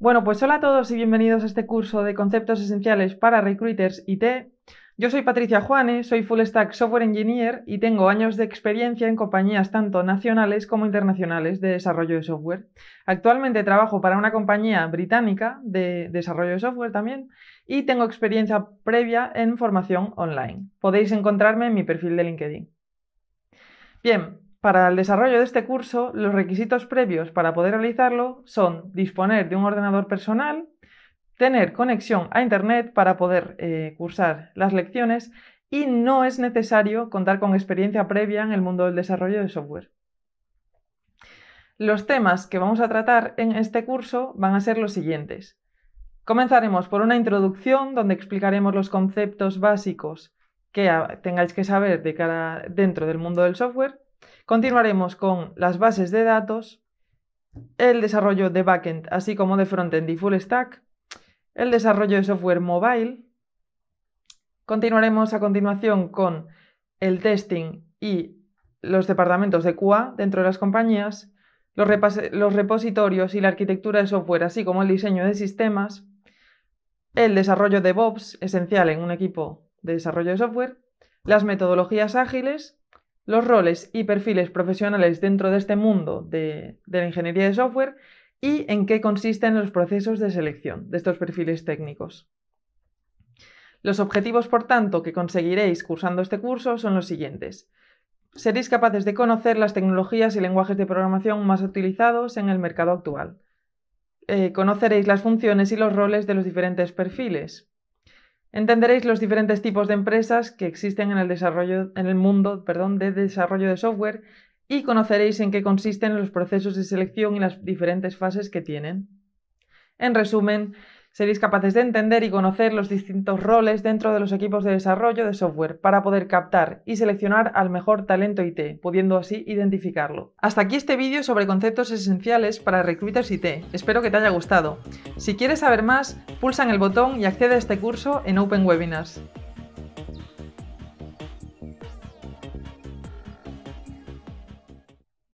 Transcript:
Bueno, pues hola a todos y bienvenidos a este curso de conceptos esenciales para recruiters IT. Yo soy Patricia Juanes, soy Full Stack Software Engineer y tengo años de experiencia en compañías tanto nacionales como internacionales de desarrollo de software. Actualmente trabajo para una compañía británica de desarrollo de software también y tengo experiencia previa en formación online. Podéis encontrarme en mi perfil de LinkedIn. Bien, para el desarrollo de este curso, los requisitos previos para poder realizarlo son disponer de un ordenador personal, tener conexión a Internet para poder eh, cursar las lecciones y no es necesario contar con experiencia previa en el mundo del desarrollo de software. Los temas que vamos a tratar en este curso van a ser los siguientes. Comenzaremos por una introducción donde explicaremos los conceptos básicos que tengáis que saber de cara dentro del mundo del software. Continuaremos con las bases de datos, el desarrollo de backend así como de frontend y full stack, el desarrollo de software mobile. Continuaremos a continuación con el testing y los departamentos de QA dentro de las compañías, los, repositorios y la arquitectura de software, así como el diseño de sistemas, el desarrollo de DevOps, esencial en un equipo de desarrollo de software, las metodologías ágiles los roles y perfiles profesionales dentro de este mundo de, la ingeniería de software y en qué consisten los procesos de selección de estos perfiles técnicos. Los objetivos, por tanto, que conseguiréis cursando este curso son los siguientes. Seréis capaces de conocer las tecnologías y lenguajes de programación más utilizados en el mercado actual. Eh, conoceréis las funciones y los roles de los diferentes perfiles. Entenderéis los diferentes tipos de empresas que existen en el, desarrollo, en el mundo perdón, de desarrollo de software y conoceréis en qué consisten los procesos de selección y las diferentes fases que tienen. En resumen, Seréis capaces de entender y conocer los distintos roles dentro de los equipos de desarrollo de software para poder captar y seleccionar al mejor talento IT, pudiendo así identificarlo. Hasta aquí este vídeo sobre conceptos esenciales para recruiters IT. Espero que te haya gustado. Si quieres saber más, pulsa en el botón y accede a este curso en Open Webinars.